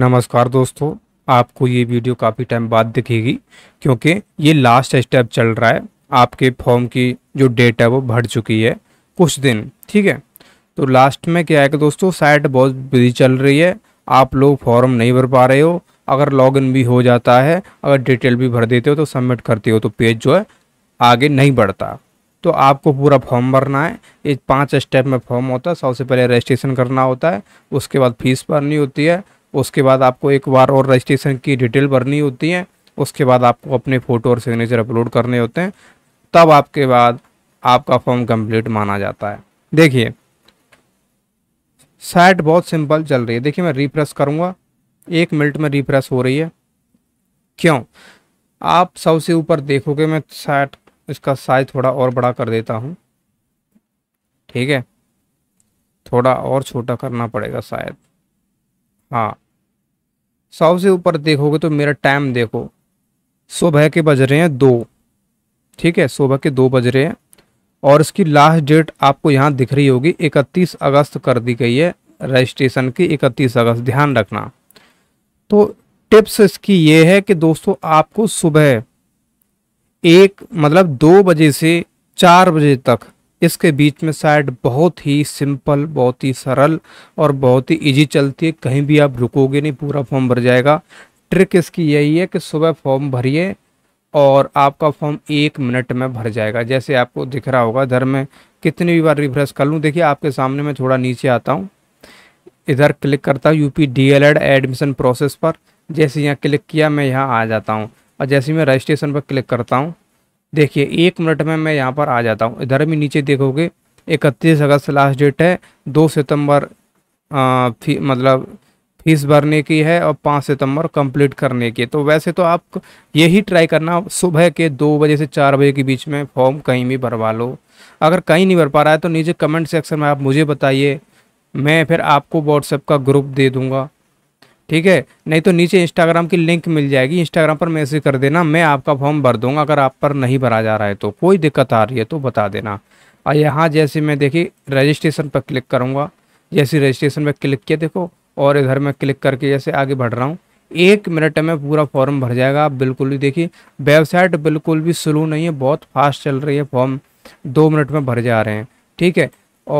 नमस्कार दोस्तों आपको ये वीडियो काफ़ी टाइम बाद दिखेगी क्योंकि ये लास्ट स्टेप चल रहा है आपके फॉर्म की जो डेट है वो भर चुकी है कुछ दिन ठीक है तो लास्ट में क्या है कि दोस्तों साइट बहुत बिजी चल रही है आप लोग फॉर्म नहीं भर पा रहे हो अगर लॉगिन भी हो जाता है अगर डिटेल भी भर देते हो तो सबमिट करते हो तो पेज जो है आगे नहीं बढ़ता तो आपको पूरा फॉर्म भरना है ये पांच स्टेप में फॉर्म होता है सबसे पहले रजिस्ट्रेशन करना होता है उसके बाद फीस भरनी होती है उसके बाद आपको एक बार और रजिस्ट्रेशन की डिटेल भरनी होती है उसके बाद आपको अपने फ़ोटो और सिग्नेचर अपलोड करने होते हैं तब आपके बाद आपका फॉर्म कंप्लीट माना जाता है देखिए साइट बहुत सिंपल चल रही है देखिए मैं रिप्रेस करूँगा एक मिनट में रिप्रेस हो रही है क्यों आप सबसे ऊपर देखोगे मैं साइट इसका साइज थोड़ा और बड़ा कर देता हूँ ठीक है थोड़ा और छोटा करना पड़ेगा शायद हाँ सौ से ऊपर देखोगे तो मेरा टाइम देखो सुबह के बज रहे हैं दो ठीक है सुबह के दो बज रहे हैं और इसकी लास्ट डेट आपको यहाँ दिख रही होगी इकतीस अगस्त कर दी गई है रजिस्ट्रेशन की इकतीस अगस्त ध्यान रखना तो टिप्स इसकी ये है कि दोस्तों आपको सुबह एक मतलब दो बजे से चार बजे तक इसके बीच में साइड बहुत ही सिंपल बहुत ही सरल और बहुत ही इजी चलती है कहीं भी आप रुकोगे नहीं पूरा फॉर्म भर जाएगा ट्रिक इसकी यही है कि सुबह फॉर्म भरिए और आपका फॉर्म एक मिनट में भर जाएगा जैसे आपको दिख रहा होगा इधर मैं कितनी भी बार रिफ्रेश कर लूँ देखिए आपके सामने मैं थोड़ा नीचे आता हूँ इधर क्लिक करता हूँ यूपी डी एडमिशन प्रोसेस पर जैसे यहाँ क्लिक किया मैं यहाँ आ जाता हूँ और जैसे मैं रजिस्ट्रेशन पर क्लिक करता हूँ देखिए एक मिनट में मैं यहाँ पर आ जाता हूँ इधर भी नीचे देखोगे इकतीस अगस्त लास्ट डेट है दो सितंबर फी, मतलब फीस भरने की है और पाँच सितंबर कंप्लीट करने की तो वैसे तो आप यही ट्राई करना सुबह के दो बजे से चार बजे के बीच में फॉर्म कहीं भी भरवा लो अगर कहीं नहीं भर पा रहा है तो नीचे कमेंट सेक्शन में आप मुझे बताइए मैं फिर आपको व्हाट्सएप का ग्रुप दे दूँगा ठीक है नहीं तो नीचे इंस्टाग्राम की लिंक मिल जाएगी इंस्टाग्राम पर मैसेज कर देना मैं आपका फॉर्म भर दूंगा अगर आप पर नहीं भरा जा रहा है तो कोई दिक्कत आ रही है तो बता देना और यहाँ जैसे मैं देखिए रजिस्ट्रेशन पर क्लिक करूँगा जैसे रजिस्ट्रेशन पर क्लिक किया देखो और इधर मैं क्लिक करके जैसे आगे बढ़ रहा हूँ एक मिनट में पूरा फॉर्म भर जाएगा आप बिल्कुल भी देखिए वेबसाइट बिल्कुल भी स्लो नहीं है बहुत फास्ट चल रही है फॉर्म दो मिनट में भर जा रहे हैं ठीक है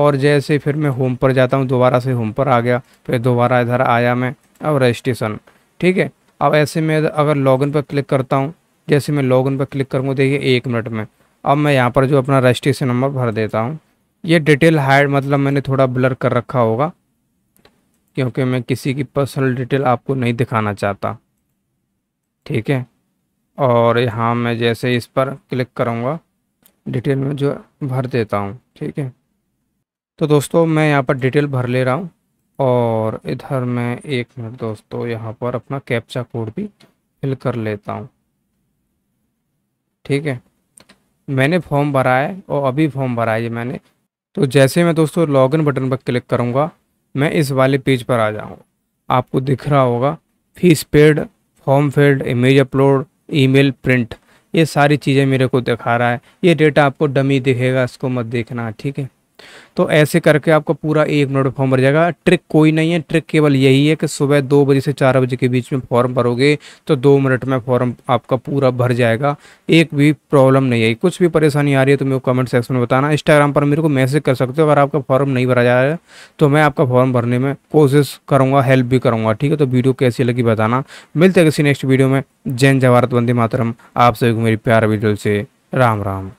और जैसे फिर मैं होम पर जाता हूँ दोबारा से होम पर आ गया फिर दोबारा इधर आया मैं अब रजिस्ट्रेशन ठीक है अब ऐसे में अगर लॉगिन पर क्लिक करता हूँ जैसे मैं लॉगिन पर क्लिक करूँगा देखिए एक मिनट में अब मैं यहाँ पर जो अपना रजिस्ट्रेशन नंबर भर देता हूँ ये डिटेल हाइड मतलब मैंने थोड़ा ब्लर कर रखा होगा क्योंकि मैं किसी की पर्सनल डिटेल आपको नहीं दिखाना चाहता ठीक है और यहाँ मैं जैसे इस पर क्लिक करूँगा डिटेल में जो भर देता हूँ ठीक है तो दोस्तों मैं यहाँ पर डिटेल भर ले रहा हूँ और इधर मैं एक मिनट दोस्तों यहाँ पर अपना कैप्चा कोड भी फिल कर लेता हूँ ठीक है मैंने फॉर्म भरा है और अभी फॉर्म भरा है मैंने तो जैसे मैं दोस्तों लॉगिन बटन पर क्लिक करूँगा मैं इस वाले पेज पर आ जाऊँ आपको दिख रहा होगा fees paid form filled image upload email print ये सारी चीज़ें मेरे को दिखा रहा है ये डेटा आपको डमी दिखेगा इसको मत देखना ठीक है तो ऐसे करके आपका पूरा एक मिनट फॉर्म भर जाएगा ट्रिक कोई नहीं है ट्रिक केवल यही है कि सुबह दो बजे से चार बजे के बीच में फॉर्म भरोगे तो दो मिनट में फॉर्म आपका पूरा भर जाएगा एक भी प्रॉब्लम नहीं आई कुछ भी परेशानी आ रही है तो मेरे को कमेंट सेक्शन में बताना इंस्टाग्राम पर मेरे को मैसेज कर सकते हो अगर आपका फॉर्म नहीं भरा जा रहा है तो मैं आपका फॉर्म भरने में कोशिश करूँगा हेल्प भी करूँगा ठीक है तो वीडियो कैसी लगी बताना मिलते किसी नेक्स्ट वीडियो में जैन जवाहरत बंदी मातरम आप सभी को मेरी प्यार वीडियो से राम राम